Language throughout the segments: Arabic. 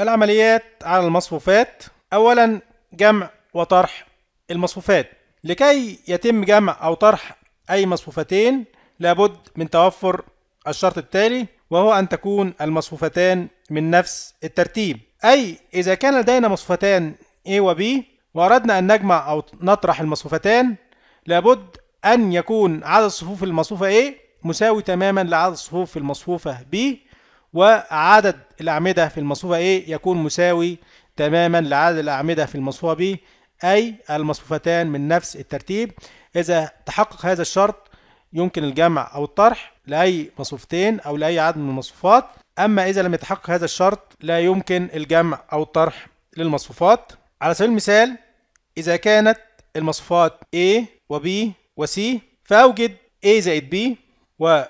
العمليات على المصفوفات أولا جمع وطرح المصفوفات لكي يتم جمع أو طرح أي مصفوفتين لابد من توفر الشرط التالي وهو أن تكون المصفوفتان من نفس الترتيب أي إذا كان لدينا مصفوفتان A و B وأردنا أن نجمع أو نطرح المصفوفتان لابد أن يكون عدد صفوف المصفوفة A مساوي تماما لعدد صفوف المصفوفة B وعدد الأعمدة في المصفوفة A إيه يكون مساوي تماما لعدد الأعمدة في المصفوفة B أي المصفوفتان من نفس الترتيب إذا تحقق هذا الشرط يمكن الجمع أو الطرح لأي مصفوفتين أو لأي عدد من المصفوفات أما إذا لم يتحقق هذا الشرط لا يمكن الجمع أو الطرح للمصفوفات على سبيل المثال إذا كانت المصفوفات A و B و C فأوجد A زائد B و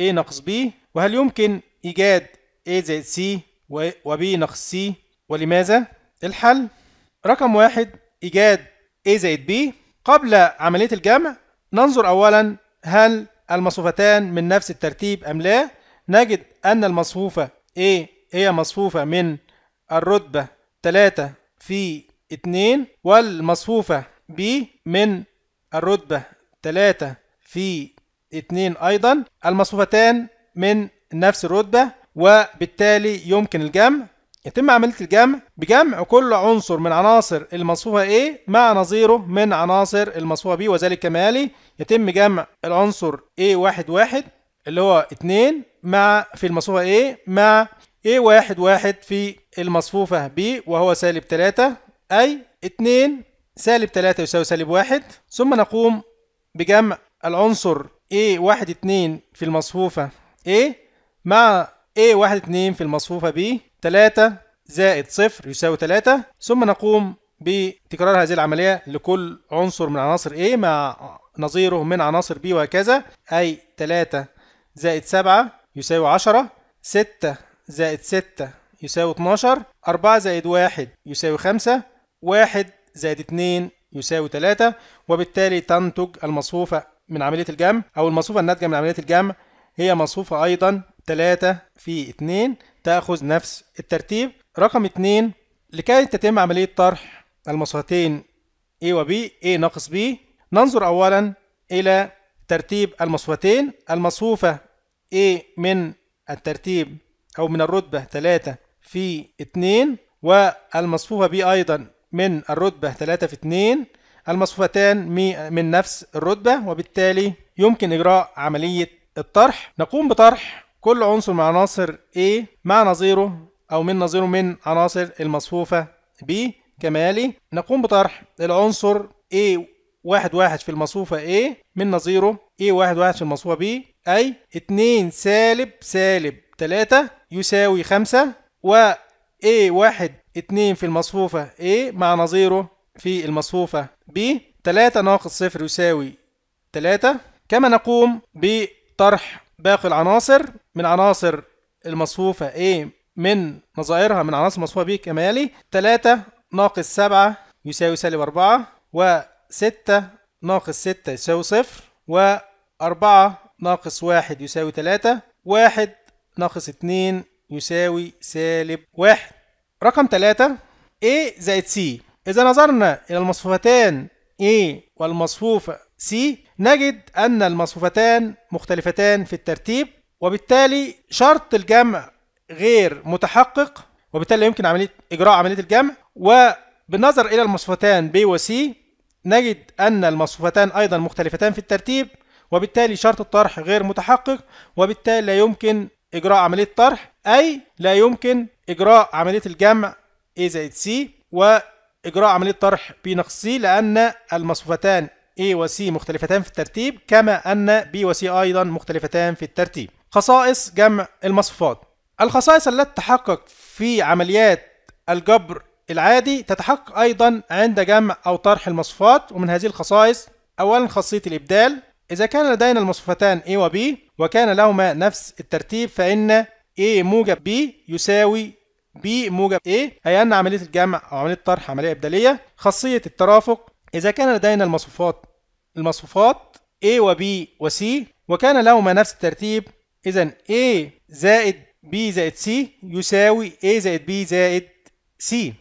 A ناقص B وهل يمكن إيجاد A زائد C وB ناقص C ولماذا؟ الحل رقم واحد إيجاد A زائد B قبل عملية الجمع ننظر أولا هل المصفوفتان من نفس الترتيب أم لا نجد أن المصفوفة A هي مصفوفة من الرتبة 3 في 2 والمصفوفة B من الرتبة 3 في 2 أيضا المصفوفتان من نفس الرتبة وبالتالي يمكن الجمع يتم عملية الجمع بجمع كل عنصر من عناصر المصفوفة A مع نظيره من عناصر المصفوفة B وذلك كما يلي يتم جمع العنصر A11 اللي هو 2 مع في المصفوفة A مع A11 في المصفوفة B وهو سالب 3 أي 2 سالب 3 يساوي سالب 1 ثم نقوم بجمع العنصر A12 في المصفوفة A مع A1 2 في المصفوفة ب 3 زائد صفر يساوي 3 ثم نقوم بتكرار هذه العملية لكل عنصر من عناصر A مع نظيره من عناصر B وهكذا أي 3 زائد 7 يساوي 10 6 زائد 6 يساوي 12 4 زائد 1 يساوي 5 1 زائد 2 يساوي 3 وبالتالي تنتج المصفوفة من عملية الجمع أو المصفوفة الناتجة من عملية الجمع هي مصفوفة أيضا 3 في 2 تأخذ نفس الترتيب رقم 2 لكي تتم عملية طرح المسطحتين A و B A ناقص B ننظر أولا إلى ترتيب المصفوفتين المصفوفة A من الترتيب أو من الرتبة 3 في 2 والمصفوفة B أيضا من الرتبة 3 في 2 المصفوفتان من نفس الرتبة وبالتالي يمكن إجراء عملية الطرح نقوم بطرح كل عنصر من عناصر A مع نظيره أو من نظيره من عناصر المصفوفة B كما يلي نقوم بطرح العنصر A واحد واحد في المصفوفة A من نظيره A واحد واحد في المصفوفة B أي 2 سالب سالب 3 يساوي 5 و A واحد 2 في المصفوفة A مع نظيره في المصفوفة B 3 ناقص 0 يساوي 3 كما نقوم بطرح باقي العناصر من عناصر المصفوفة A من نظائرها من عناصر المصفوفة B كما يلي 3 ناقص 7 يساوي سالب 4 و6 ناقص 6 يساوي 0 و4 ناقص 1 يساوي 3 1 ناقص 2 يساوي سالب 1 رقم 3 A زائد C إذا نظرنا إلى المصفوفتان A والمصفوفة C نجد أن المصفوفتان مختلفتان في الترتيب وبالتالي شرط الجمع غير متحقق وبالتالي يمكن عملية إجراء عملية الجمع وبالنظر إلى المصفوفتان B و C نجد أن المصفوفتان أيضا مختلفتان في الترتيب وبالتالي شرط الطرح غير متحقق وبالتالي لا يمكن إجراء عملية طرح أي لا يمكن إجراء عملية الجمع A زائد C وإجراء عملية طرح B ناقص C لأن المصفوفتان A C مختلفتان في الترتيب كما أن B C أيضا مختلفتان في الترتيب خصائص جمع المصفوفات الخصائص التي تتحقق في عمليات الجبر العادي تتحقق أيضا عند جمع أو طرح المصفوفات ومن هذه الخصائص أولا خاصية الإبدال إذا كان لدينا المصفوفتان A و B وكان لهما نفس الترتيب فإن A موجب B يساوي B موجب A أي أن عملية الجمع أو عملية الطرح عملية إبدالية خاصية الترافق إذا كان لدينا المصفوفات المصفوفات A و B و C وكان لهما نفس الترتيب إذا A زائد B زائد C يساوي A زائد B زائد C